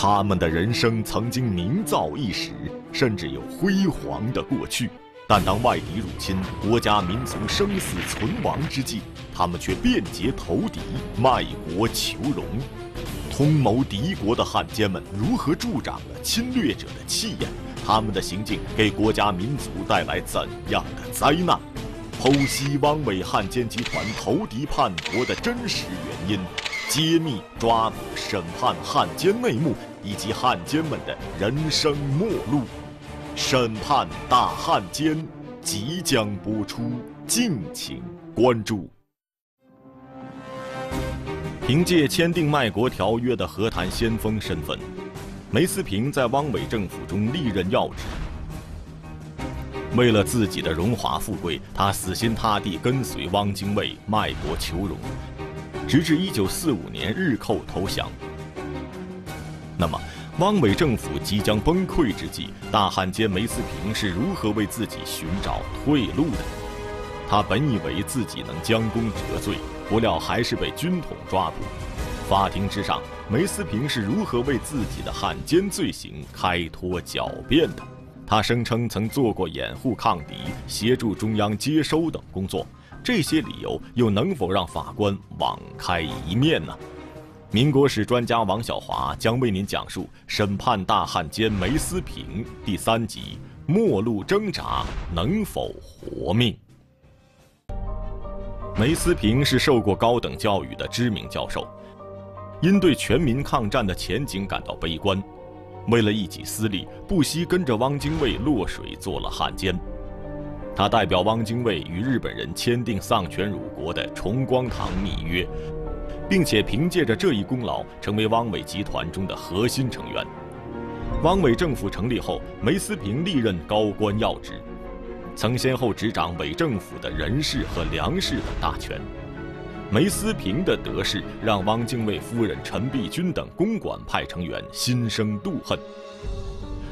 他们的人生曾经名噪一时，甚至有辉煌的过去，但当外敌入侵、国家民族生死存亡之际，他们却变节投敌、卖国求荣，通谋敌国的汉奸们如何助长了侵略者的气焰？他们的行径给国家民族带来怎样的灾难？剖析汪伪汉奸集团投敌叛国的真实原因，揭秘抓捕、审判汉奸内幕。以及汉奸们的人生末路，审判大汉奸即将播出，敬请关注。凭借签订卖国条约的和谈先锋身份，梅思平在汪伪政府中历任要职。为了自己的荣华富贵，他死心塌地跟随汪精卫卖国求荣，直至1945年日寇投降。那么，汪伪政府即将崩溃之际，大汉奸梅思平是如何为自己寻找退路的？他本以为自己能将功折罪，不料还是被军统抓捕。法庭之上，梅思平是如何为自己的汉奸罪行开脱狡辩的？他声称曾做过掩护抗敌、协助中央接收等工作，这些理由又能否让法官网开一面呢？民国史专家王小华将为您讲述《审判大汉奸梅思平》第三集《末路挣扎能否活命》。梅思平是受过高等教育的知名教授，因对全民抗战的前景感到悲观，为了一己私利，不惜跟着汪精卫落水做了汉奸。他代表汪精卫与日本人签订丧权辱国的《崇光堂密约》。并且凭借着这一功劳，成为汪伪集团中的核心成员。汪伪政府成立后，梅思平历任高官要职，曾先后执掌伪政府的人事和粮食的大权。梅思平的得势，让汪精卫夫人陈璧君等公馆派成员心生妒恨，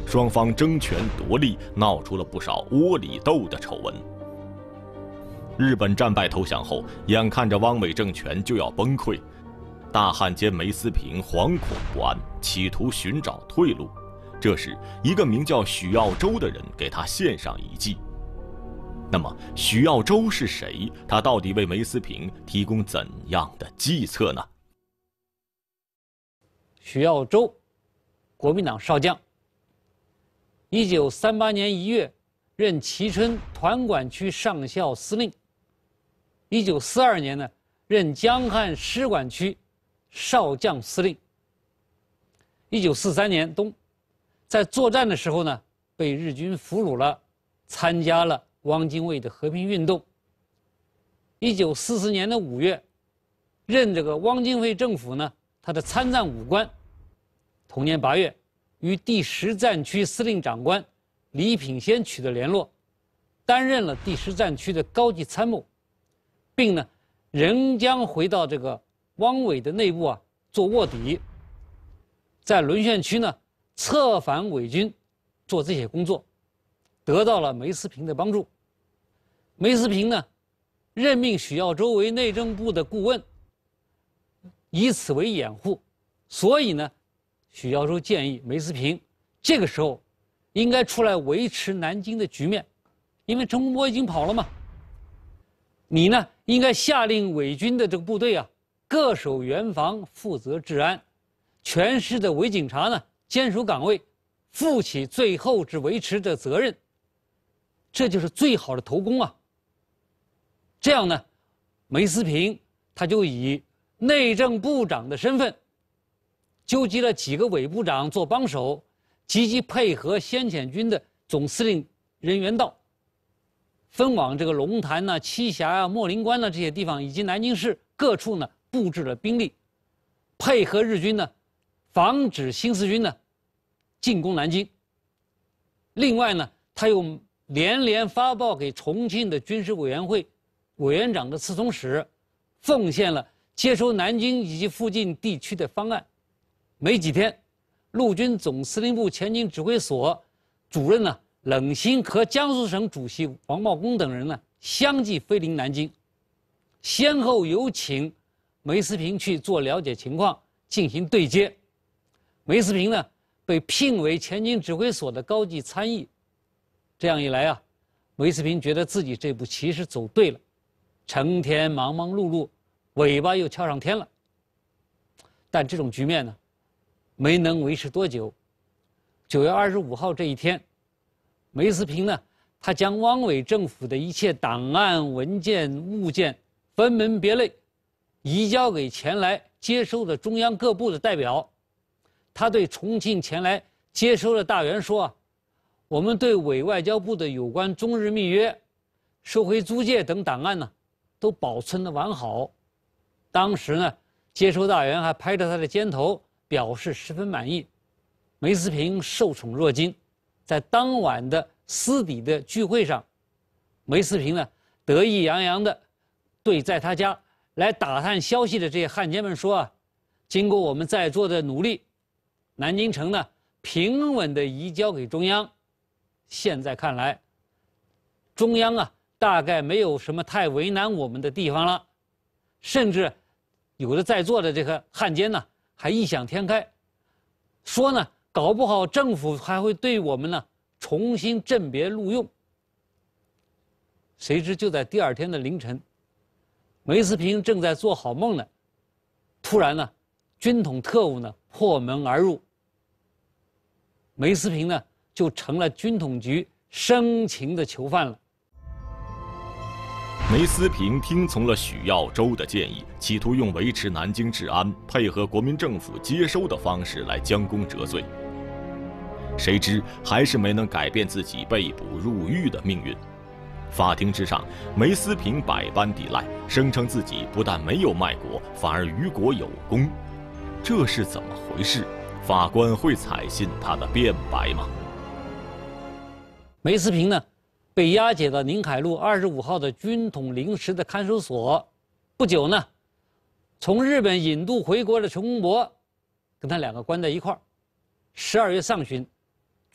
双方争权夺利，闹出了不少窝里斗的丑闻。日本战败投降后，眼看着汪伪政权就要崩溃，大汉奸梅思平惶恐不安，企图寻找退路。这时，一个名叫许耀周的人给他献上一计。那么，许耀周是谁？他到底为梅思平提供怎样的计策呢？许耀周，国民党少将。一九三八年一月，任蕲春团管区上校司令。一九四二年呢，任江汉师管区少将司令。一九四三年冬，在作战的时候呢，被日军俘虏了，参加了汪精卫的和平运动。一九四四年的五月，任这个汪精卫政府呢他的参战武官。同年八月，与第十战区司令长官李品仙取得联络，担任了第十战区的高级参谋。并呢，仍将回到这个汪伪的内部啊，做卧底，在沦陷区呢，策反伪军，做这些工作，得到了梅思平的帮助。梅思平呢，任命许耀周为内政部的顾问。以此为掩护，所以呢，许耀周建议梅思平，这个时候，应该出来维持南京的局面，因为陈公波已经跑了嘛。你呢？应该下令伪军的这个部队啊，各守原防，负责治安；全市的伪警察呢，坚守岗位，负起最后之维持的责任。这就是最好的头功啊！这样呢，梅思平他就以内政部长的身份，纠集了几个伪部长做帮手，积极配合先遣军的总司令任员道。分往这个龙潭呐、栖霞啊、莫林关呐这些地方，以及南京市各处呢，布置了兵力，配合日军呢，防止新四军呢进攻南京。另外呢，他又连连发报给重庆的军事委员会委员长的次从室，奉献了接收南京以及附近地区的方案。没几天，陆军总司令部前进指挥所主任呢。冷心和江苏省主席王茂公等人呢，相继飞临南京，先后有请梅思平去做了解情况，进行对接。梅思平呢，被聘为前军指挥所的高级参议。这样一来啊，梅思平觉得自己这步棋是走对了，成天忙忙碌碌，尾巴又翘上天了。但这种局面呢，没能维持多久。九月二十五号这一天。梅思平呢，他将汪伪政府的一切档案文件物件分门别类，移交给前来接收的中央各部的代表。他对重庆前来接收的大员说：“啊，我们对伪外交部的有关中日密约、收回租界等档案呢，都保存的完好。”当时呢，接收大员还拍着他的肩头表示十分满意。梅思平受宠若惊。在当晚的私底的聚会上，梅四平呢得意洋洋的对在他家来打探消息的这些汉奸们说啊，经过我们在座的努力，南京城呢平稳的移交给中央，现在看来，中央啊大概没有什么太为难我们的地方了，甚至有的在座的这个汉奸呢还异想天开，说呢。搞不好政府还会对我们呢重新甄别录用。谁知就在第二天的凌晨，梅思平正在做好梦呢，突然呢，军统特务呢破门而入，梅思平呢就成了军统局生擒的囚犯了。梅思平听从了许耀周的建议，企图用维持南京治安、配合国民政府接收的方式来将功折罪。谁知还是没能改变自己被捕入狱的命运。法庭之上，梅思平百般抵赖，声称自己不但没有卖国，反而于国有功。这是怎么回事？法官会采信他的辩白吗？梅思平呢，被押解到宁海路二十五号的军统临时的看守所。不久呢，从日本引渡回国的陈公博，跟他两个关在一块儿。十二月上旬。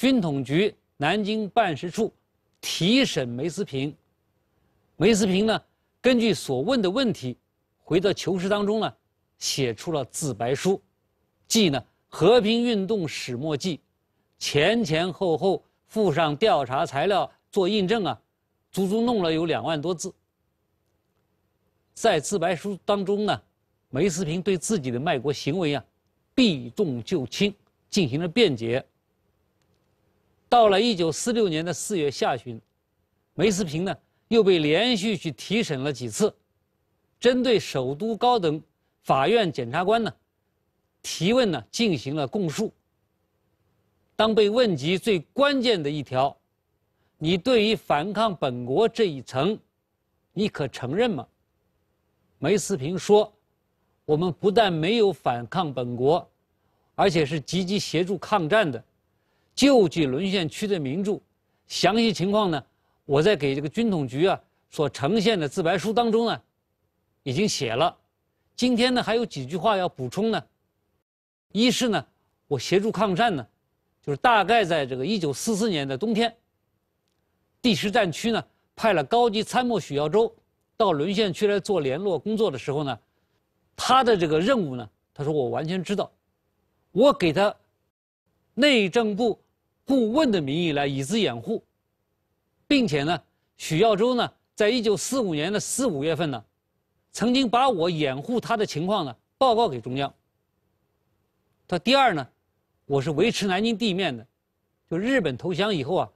军统局南京办事处提审梅思平，梅思平呢，根据所问的问题，回到囚室当中呢，写出了自白书，即呢《和平运动始末记》，前前后后附上调查材料做印证啊，足足弄了有两万多字。在自白书当中呢，梅思平对自己的卖国行为啊，避重就轻进行了辩解。到了一九四六年的四月下旬，梅思平呢又被连续去提审了几次，针对首都高等法院检察官呢提问呢进行了供述。当被问及最关键的一条，你对于反抗本国这一层，你可承认吗？梅思平说：“我们不但没有反抗本国，而且是积极协助抗战的。”救济沦陷区的民众，详细情况呢？我在给这个军统局啊所呈现的自白书当中呢，已经写了。今天呢还有几句话要补充呢。一是呢，我协助抗战呢，就是大概在这个一九四四年的冬天，第十战区呢派了高级参谋许耀州到沦陷区来做联络工作的时候呢，他的这个任务呢，他说我完全知道，我给他。内政部顾问的名义来以资掩护，并且呢，许耀洲呢，在一九四五年的四五月份呢，曾经把我掩护他的情况呢报告给中央。他第二呢，我是维持南京地面的，就日本投降以后啊，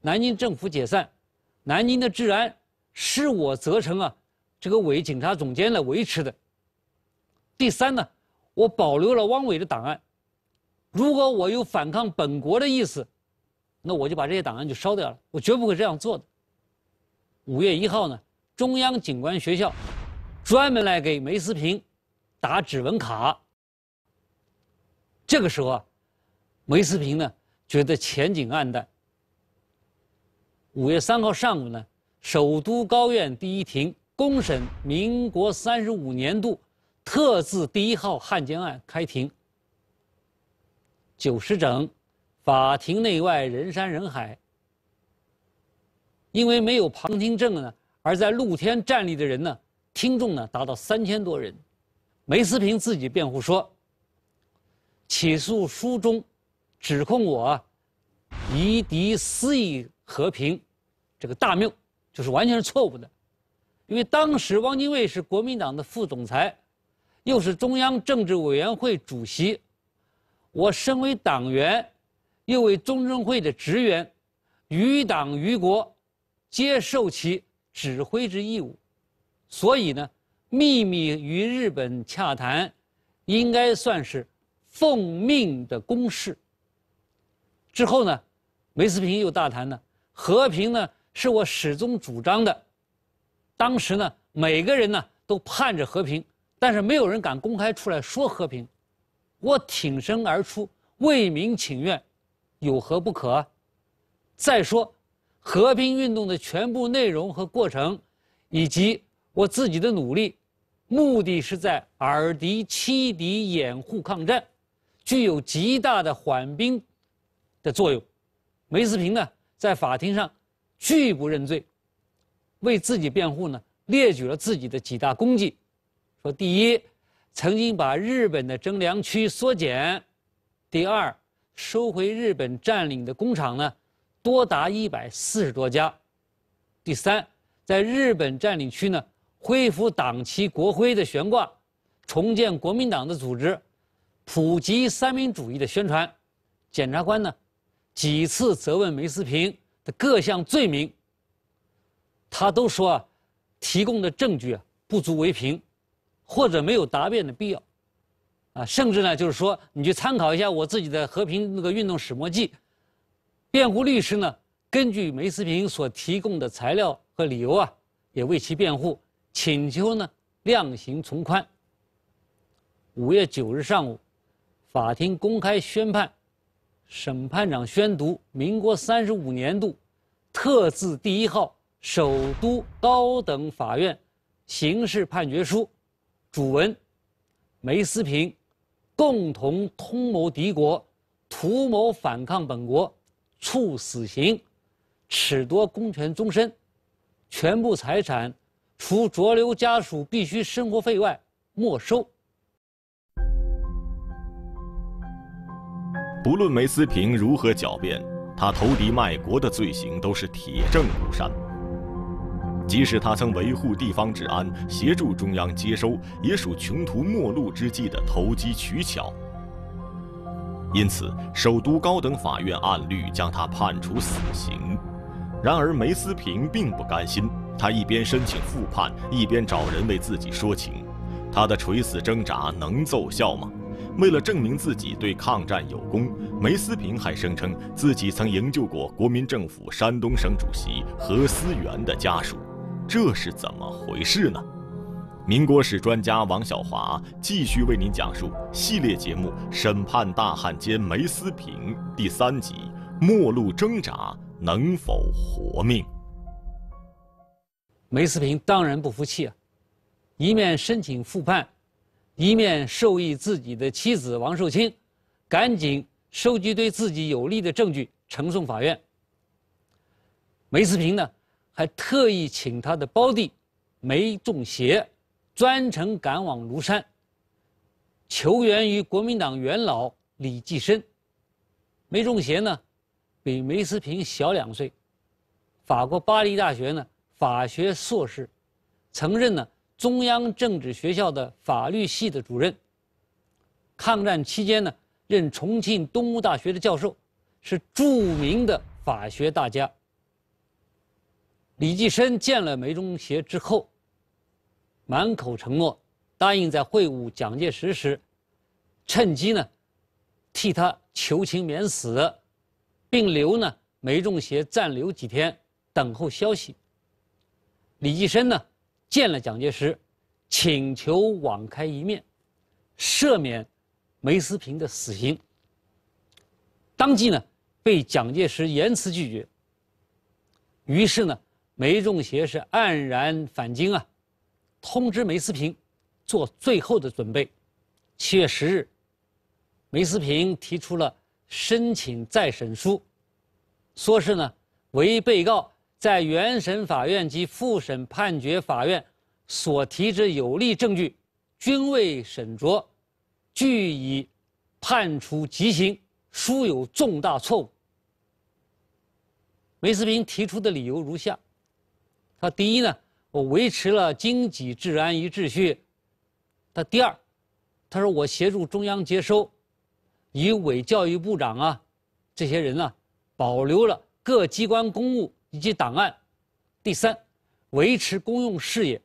南京政府解散，南京的治安是我责成啊这个伪警察总监来维持的。第三呢，我保留了汪伪的档案。如果我有反抗本国的意思，那我就把这些档案就烧掉了。我绝不会这样做的。五月一号呢，中央警官学校专门来给梅思平打指纹卡。这个时候啊，梅思平呢觉得前景暗淡。五月三号上午呢，首都高院第一庭公审民国三十五年度特字第一号汉奸案开庭。九时整，法庭内外人山人海。因为没有旁听证呢，而在露天站立的人呢，听众呢达到三千多人。梅思平自己辩护说：“起诉书中指控我以敌私议和平，这个大谬，就是完全是错误的。因为当时汪精卫是国民党的副总裁，又是中央政治委员会主席。”我身为党员，又为中证会的职员，于党于国，接受其指挥之义务，所以呢，秘密与日本洽谈，应该算是奉命的公事。之后呢，梅思平又大谈呢和平呢，是我始终主张的，当时呢，每个人呢都盼着和平，但是没有人敢公开出来说和平。我挺身而出为民请愿，有何不可？再说，和平运动的全部内容和过程，以及我自己的努力，目的是在耳敌欺敌掩护抗战，具有极大的缓兵的作用。梅思平呢，在法庭上拒不认罪，为自己辩护呢，列举了自己的几大功绩，说第一。曾经把日本的征粮区缩减，第二，收回日本占领的工厂呢，多达一百四十多家，第三，在日本占领区呢，恢复党旗国徽的悬挂，重建国民党的组织，普及三民主义的宣传，检察官呢，几次责问梅思平的各项罪名，他都说，提供的证据不足为凭。或者没有答辩的必要，啊，甚至呢，就是说，你去参考一下我自己的和平那个运动始墨迹。辩护律师呢，根据梅思平所提供的材料和理由啊，也为其辩护，请求呢量刑从宽。五月九日上午，法庭公开宣判，审判长宣读《民国三十五年度特字第一号首都高等法院刑事判决书》。主文、梅思平共同通谋敌国，图谋反抗本国，处死刑，褫夺公权终身，全部财产除酌留家属必须生活费外没收。不论梅思平如何狡辩，他投敌卖国的罪行都是铁证如山。即使他曾维护地方治安，协助中央接收，也属穷途末路之际的投机取巧。因此，首都高等法院按律将他判处死刑。然而，梅思平并不甘心，他一边申请复判，一边找人为自己说情。他的垂死挣扎能奏效吗？为了证明自己对抗战有功，梅思平还声称自己曾营救过国民政府山东省主席何思源的家属。这是怎么回事呢？民国史专家王小华继续为您讲述系列节目《审判大汉奸梅思平》第三集《末路挣扎能否活命》。梅思平当然不服气啊，一面申请复判，一面授意自己的妻子王寿卿，赶紧收集对自己有利的证据，呈送法院。梅思平呢？还特意请他的胞弟梅仲协专程赶往庐山，求援于国民党元老李济深。梅仲协呢，比梅思平小两岁，法国巴黎大学呢法学硕士，曾任呢中央政治学校的法律系的主任。抗战期间呢，任重庆东吴大学的教授，是著名的法学大家。李济深见了梅中协之后，满口承诺，答应在会晤蒋介石时，趁机呢，替他求情免死，并留呢梅中协暂留几天，等候消息。李济深呢，见了蒋介石，请求网开一面，赦免梅思平的死刑，当即呢，被蒋介石严词拒绝。于是呢。梅仲协是黯然返京啊，通知梅思平做最后的准备。七月十日，梅思平提出了申请再审书，说是呢，为被告在原审法院及复审判决法院所提之有力证据均未审酌，据以判处极刑，书有重大错误。梅思平提出的理由如下。他第一呢，我维持了经济治安与秩序；他第二，他说我协助中央接收，以伪教育部长啊，这些人呢，保留了各机关公务以及档案；第三，维持公用事业。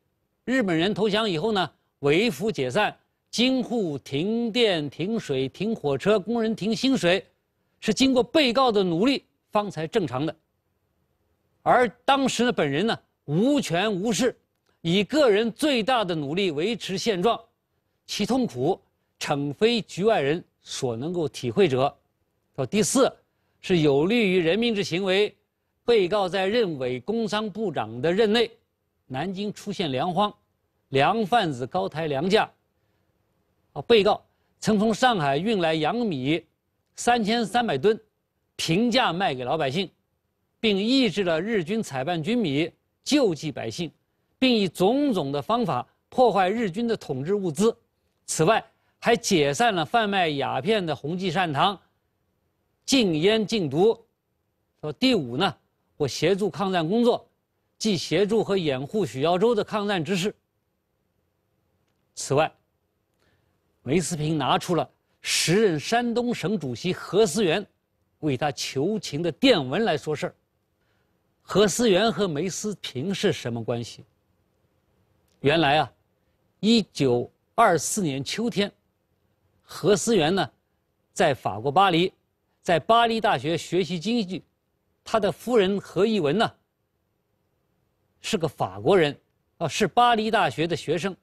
日本人投降以后呢，为府解散，京沪停电、停水、停火车，工人停薪水，是经过被告的努力方才正常的。而当时呢，本人呢。无权无势，以个人最大的努力维持现状，其痛苦，惩非局外人所能够体会者。说第四，是有利于人民之行为。被告在任委工商部长的任内，南京出现粮荒，粮贩子高抬粮价。啊，被告曾从上海运来洋米三千三百吨，平价卖给老百姓，并抑制了日军采办军米。救济百姓，并以种种的方法破坏日军的统治物资。此外，还解散了贩卖鸦片的鸿济善堂，禁烟禁毒。说第五呢，我协助抗战工作，即协助和掩护许耀州的抗战之事。此外，梅思平拿出了时任山东省主席何思源为他求情的电文来说事儿。何思源和梅思平是什么关系？原来啊，一九二四年秋天，何思源呢，在法国巴黎，在巴黎大学学习经济，他的夫人何一文呢，是个法国人，啊，是巴黎大学的学生。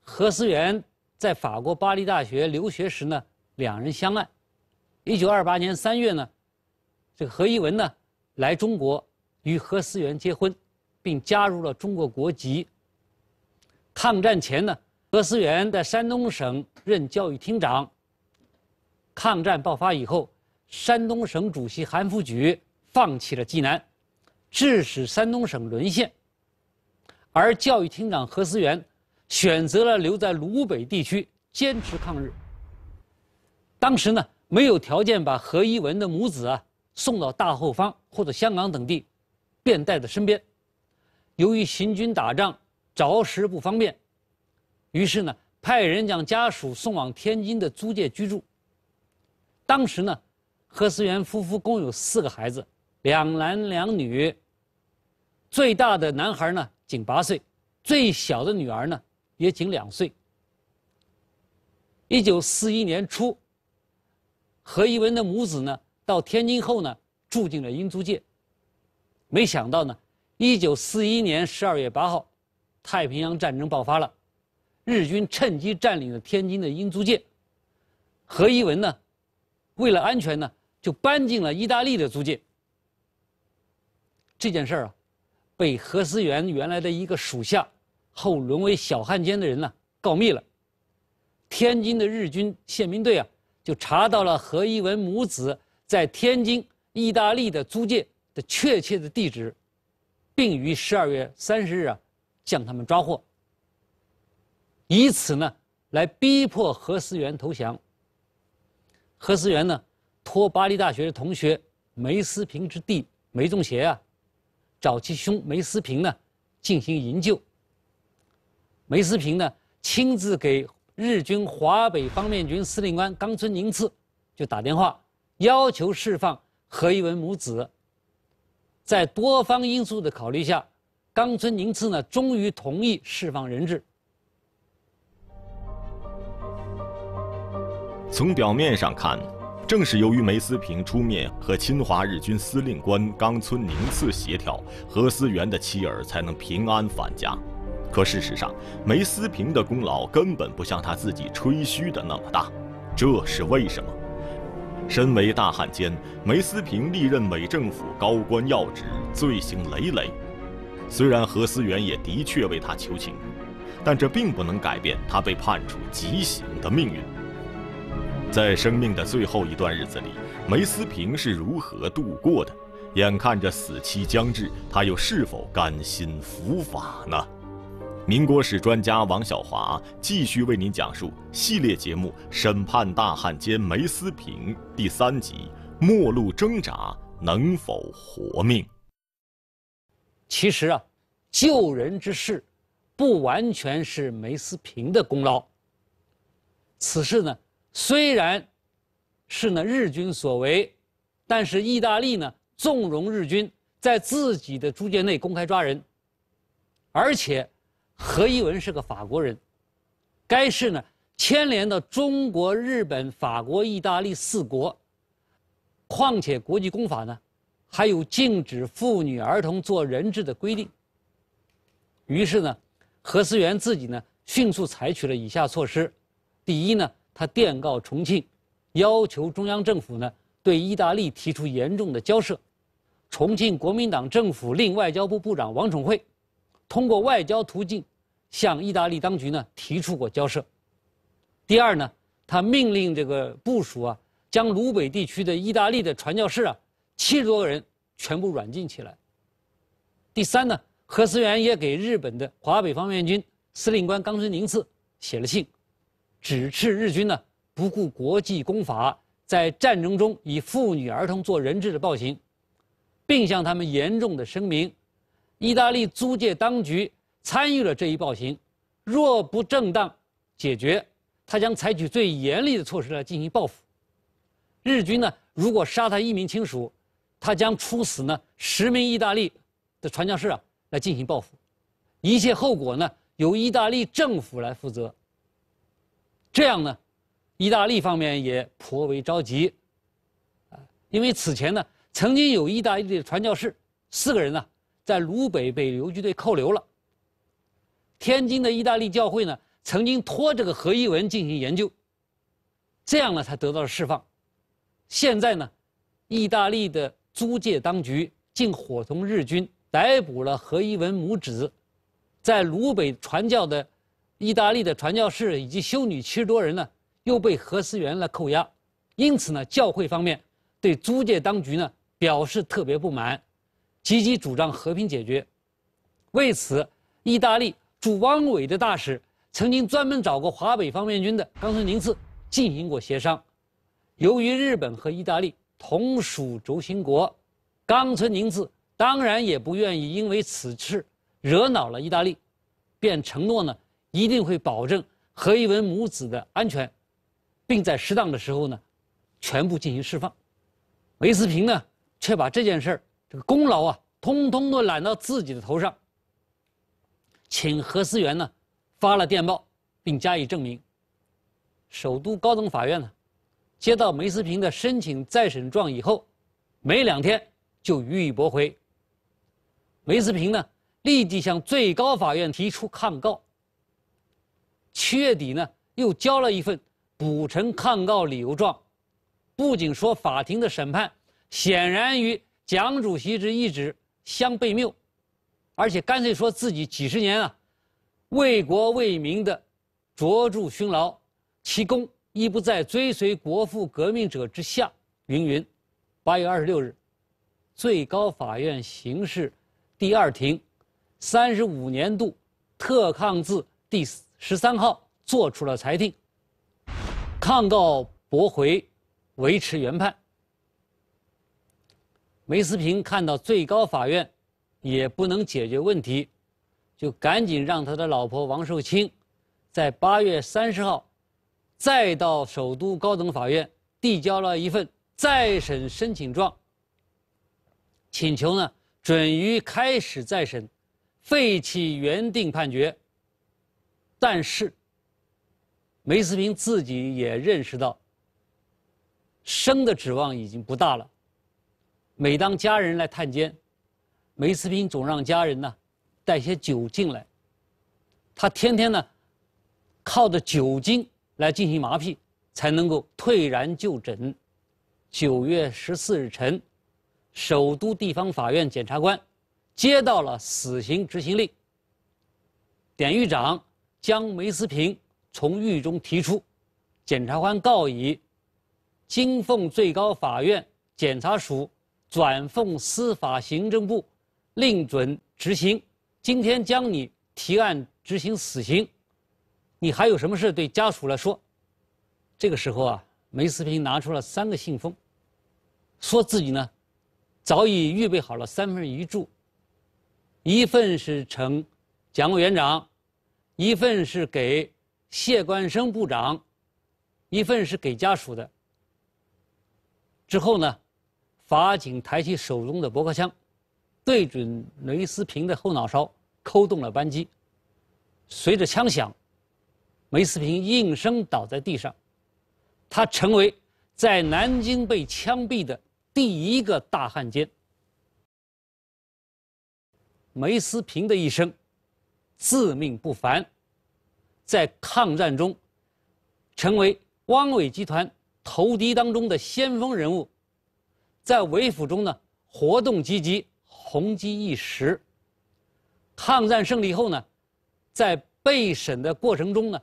何思源在法国巴黎大学留学时呢，两人相爱。一九二八年三月呢，这个何一文呢，来中国。与何思源结婚，并加入了中国国籍。抗战前呢，何思源在山东省任教育厅长。抗战爆发以后，山东省主席韩复榘放弃了济南，致使山东省沦陷。而教育厅长何思源选择了留在鲁北地区坚持抗日。当时呢，没有条件把何一文的母子啊送到大后方或者香港等地。便带在身边。由于行军打仗着实不方便，于是呢，派人将家属送往天津的租界居住。当时呢，何思源夫妇共有四个孩子，两男两女。最大的男孩呢，仅八岁；最小的女儿呢，也仅两岁。一九四一年初，何一文的母子呢，到天津后呢，住进了英租界。没想到呢，一九四一年十二月八号，太平洋战争爆发了，日军趁机占领了天津的英租界。何一文呢，为了安全呢，就搬进了意大利的租界。这件事儿啊，被何思源原来的一个属下，后沦为小汉奸的人呢告密了，天津的日军宪兵队啊，就查到了何一文母子在天津意大利的租界。的确切的地址，并于十二月三十日啊，将他们抓获，以此呢来逼迫何思源投降。何思源呢，托巴黎大学的同学梅思平之弟梅仲协啊，找其兄梅思平呢，进行营救。梅思平呢，亲自给日军华北方面军司令官冈村宁次就打电话，要求释放何一文母子。在多方因素的考虑下，冈村宁次呢终于同意释放人质。从表面上看，正是由于梅思平出面和侵华日军司令官冈村宁次协调，何思源的妻儿才能平安返家。可事实上，梅思平的功劳根本不像他自己吹嘘的那么大，这是为什么？身为大汉奸，梅思平历任伪政府高官要职，罪行累累。虽然何思源也的确为他求情，但这并不能改变他被判处极刑的命运。在生命的最后一段日子里，梅思平是如何度过的？眼看着死期将至，他又是否甘心伏法呢？民国史专家王小华继续为您讲述系列节目《审判大汉奸梅思平》第三集《末路挣扎能否活命》。其实啊，救人之事，不完全是梅思平的功劳。此事呢，虽然是呢日军所为，但是意大利呢纵容日军在自己的租界内公开抓人，而且。何一文是个法国人，该事呢牵连到中国、日本、法国、意大利四国。况且国际公法呢，还有禁止妇女儿童做人质的规定。于是呢，何思源自己呢迅速采取了以下措施：第一呢，他电告重庆，要求中央政府呢对意大利提出严重的交涉。重庆国民党政府令外交部部长王宠惠。通过外交途径，向意大利当局呢提出过交涉。第二呢，他命令这个部署啊，将鲁北地区的意大利的传教士啊，七十多个人全部软禁起来。第三呢，何思源也给日本的华北方面军司令官冈村宁次写了信，指斥日军呢不顾国际公法，在战争中以妇女儿童做人质的暴行，并向他们严重的声明。意大利租界当局参与了这一暴行，若不正当解决，他将采取最严厉的措施来进行报复。日军呢，如果杀他一名亲属，他将处死呢十名意大利的传教士啊来进行报复，一切后果呢由意大利政府来负责。这样呢，意大利方面也颇为着急啊，因为此前呢曾经有意大利的传教士四个人呢。在鲁北被游击队扣留了。天津的意大利教会呢，曾经托这个何一文进行研究，这样呢才得到了释放。现在呢，意大利的租界当局竟伙同日军逮捕了何一文母子，在鲁北传教的意大利的传教士以及修女七十多人呢，又被何思源来扣押。因此呢，教会方面对租界当局呢表示特别不满。积极主张和平解决。为此，意大利驻汪伪的大使曾经专门找过华北方面军的冈村宁次进行过协商。由于日本和意大利同属轴心国，冈村宁次当然也不愿意因为此事惹恼了意大利，便承诺呢一定会保证何一文母子的安全，并在适当的时候呢全部进行释放。梅思平呢却把这件事儿。这个功劳啊，通通都揽到自己的头上。请何思源呢发了电报，并加以证明。首都高等法院呢，接到梅思平的申请再审状以后，没两天就予以驳回。梅思平呢，立即向最高法院提出抗告。七月底呢，又交了一份补成抗告理由状，不仅说法庭的审判显然与蒋主席之意志相悖谬，而且干脆说自己几十年啊，为国为民的卓著勋劳，其功亦不在追随国父革命者之下。云云。八月二十六日，最高法院刑事第二庭三十五年度特抗字第十三号作出了裁定，抗告驳回，维持原判。梅思平看到最高法院也不能解决问题，就赶紧让他的老婆王寿清，在八月三十号，再到首都高等法院递交了一份再审申请状，请求呢准予开始再审，废弃原定判决。但是，梅思平自己也认识到，生的指望已经不大了。每当家人来探监，梅斯平总让家人呢带些酒进来。他天天呢靠着酒精来进行麻痹，才能够退然就诊。九月十四日晨，首都地方法院检察官接到了死刑执行令。典狱长将梅思平从狱中提出，检察官告以：，金奉最高法院检察署。转奉司法行政部令准执行。今天将你提案执行死刑，你还有什么事对家属来说？这个时候啊，梅思平拿出了三个信封，说自己呢早已预备好了三份遗嘱，一份是呈蒋委员长，一份是给谢冠生部长，一份是给家属的。之后呢？法警抬起手中的驳壳枪，对准梅思平的后脑勺，扣动了扳机。随着枪响，梅思平应声倒在地上。他成为在南京被枪毙的第一个大汉奸。梅思平的一生，自命不凡，在抗战中，成为汪伪集团投敌当中的先锋人物。在韦府中呢，活动积极，红极一时。抗战胜利后呢，在被审的过程中呢，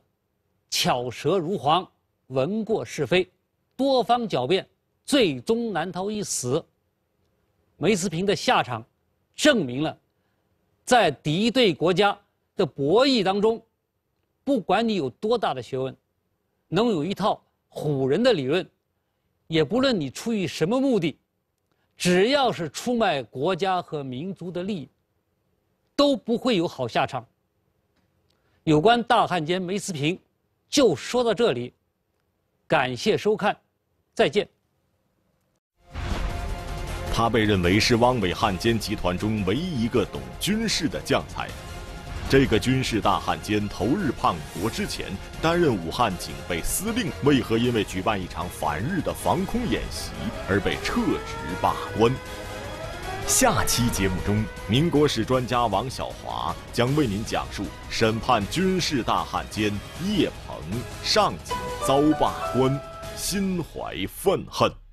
巧舌如簧，闻过是非，多方狡辩，最终难逃一死。梅思平的下场，证明了，在敌对国家的博弈当中，不管你有多大的学问，能有一套唬人的理论，也不论你出于什么目的。只要是出卖国家和民族的利益，都不会有好下场。有关大汉奸梅思平，就说到这里，感谢收看，再见。他被认为是汪伪汉奸集团中唯一一个懂军事的将才。这个军事大汉奸投日叛国之前担任武汉警备司令，为何因为举办一场反日的防空演习而被撤职罢官？下期节目中，民国史专家王小华将为您讲述审判军事大汉奸叶鹏上级遭罢官，心怀愤恨。